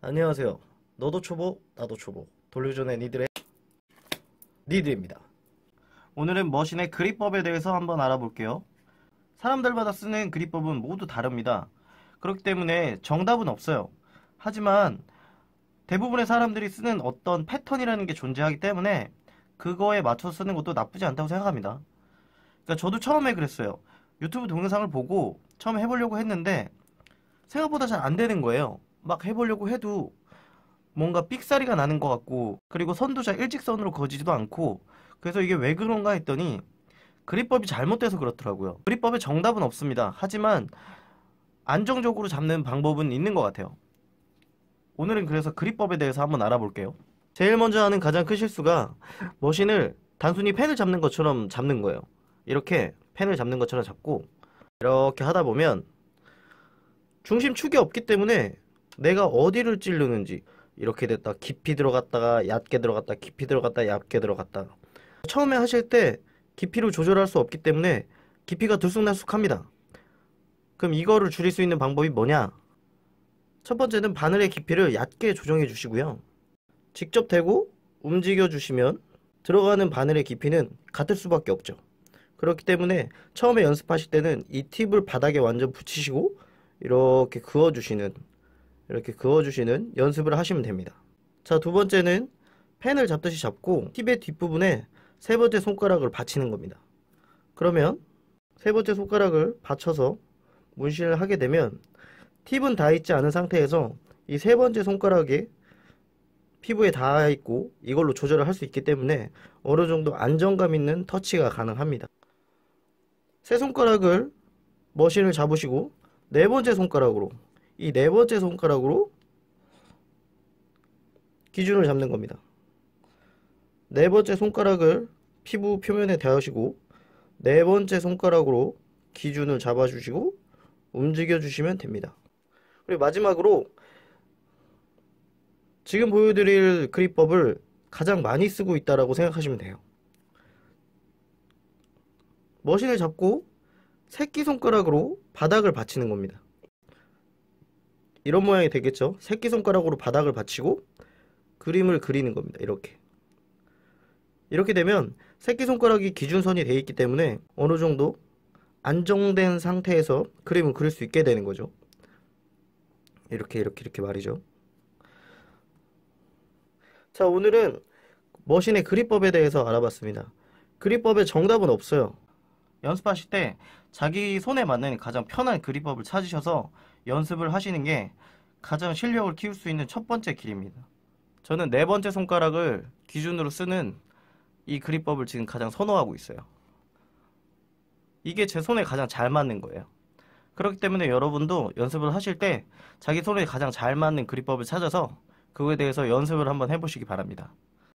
안녕하세요. 너도 초보, 나도 초보. 돌려주는 니들의 니들입니다. 오늘은 머신의 그립법에 대해서 한번 알아볼게요. 사람들마다 쓰는 그립법은 모두 다릅니다. 그렇기 때문에 정답은 없어요. 하지만 대부분의 사람들이 쓰는 어떤 패턴이라는 게 존재하기 때문에 그거에 맞춰 서 쓰는 것도 나쁘지 않다고 생각합니다. 그러니까 저도 처음에 그랬어요. 유튜브 동영상을 보고 처음 해보려고 했는데 생각보다 잘 안 되는 거예요. 막 해보려고 해도 뭔가 삑사리가 나는 것 같고 그리고 선도자 일직선으로 거지지도 않고 그래서 이게 왜 그런가 했더니 그립법이 잘못돼서 그렇더라고요. 그립법에 정답은 없습니다. 하지만 안정적으로 잡는 방법은 있는 것 같아요. 오늘은 그래서 그립법에 대해서 한번 알아볼게요. 제일 먼저 하는 가장 큰 실수가 머신을 단순히 펜을 잡는 것처럼 잡는 거예요. 이렇게 펜을 잡는 것처럼 잡고 이렇게 하다 보면 중심 축이 없기 때문에 내가 어디를 찌르는지 이렇게 됐다 깊이 들어갔다가 얕게 들어갔다 깊이 들어갔다 얕게 들어갔다 처음에 하실 때 깊이로 조절할 수 없기 때문에 깊이가 들쑥날쑥합니다 그럼 이거를 줄일 수 있는 방법이 뭐냐 첫 번째는 바늘의 깊이를 얕게 조정해 주시고요 직접 대고 움직여 주시면 들어가는 바늘의 깊이는 같을 수밖에 없죠 그렇기 때문에 처음에 연습하실 때는 이 팁을 바닥에 완전 붙이시고 이렇게 그어주시는 이렇게 그어주시는 연습을 하시면 됩니다. 자두 번째는 펜을 잡듯이 잡고 팁의 뒷부분에 세 번째 손가락을 받치는 겁니다. 그러면 세 번째 손가락을 받쳐서 문신을 하게 되면 팁은 다 있지 않은 상태에서 이 세 번째 손가락에 피부에 닿아 있고 이걸로 조절을 할 수 있기 때문에 어느 정도 안정감 있는 터치가 가능합니다. 세 손가락을 머신을 잡으시고 네 번째 손가락으로 이네 번째 손가락으로 기준을 잡는 겁니다. 네 번째 손가락을 피부 표면에 대하시고 네 번째 손가락으로 기준을 잡아주시고 움직여주시면 됩니다. 그리고 마지막으로 지금 보여드릴 그립법을 가장 많이 쓰고 있다라고 생각하시면 돼요. 머신을 잡고 새끼손가락으로 바닥을 받치는 겁니다. 이런 모양이 되겠죠. 새끼손가락으로 바닥을 받치고 그림을 그리는 겁니다. 이렇게. 이렇게 되면 새끼손가락이 기준선이 되어 있기 때문에 어느 정도 안정된 상태에서 그림을 그릴 수 있게 되는 거죠. 이렇게 이렇게 이렇게 말이죠. 자 오늘은 머신의 그립법에 대해서 알아봤습니다. 그립법의 정답은 없어요. 연습하실 때 자기 손에 맞는 가장 편한 그립법을 찾으셔서 연습을 하시는 게 가장 실력을 키울 수 있는 첫 번째 길입니다. 저는 네 번째 손가락을 기준으로 쓰는 이 그립법을 지금 가장 선호하고 있어요. 이게 제 손에 가장 잘 맞는 거예요. 그렇기 때문에 여러분도 연습을 하실 때 자기 손에 가장 잘 맞는 그립법을 찾아서 그거에 대해서 연습을 한번 해보시기 바랍니다.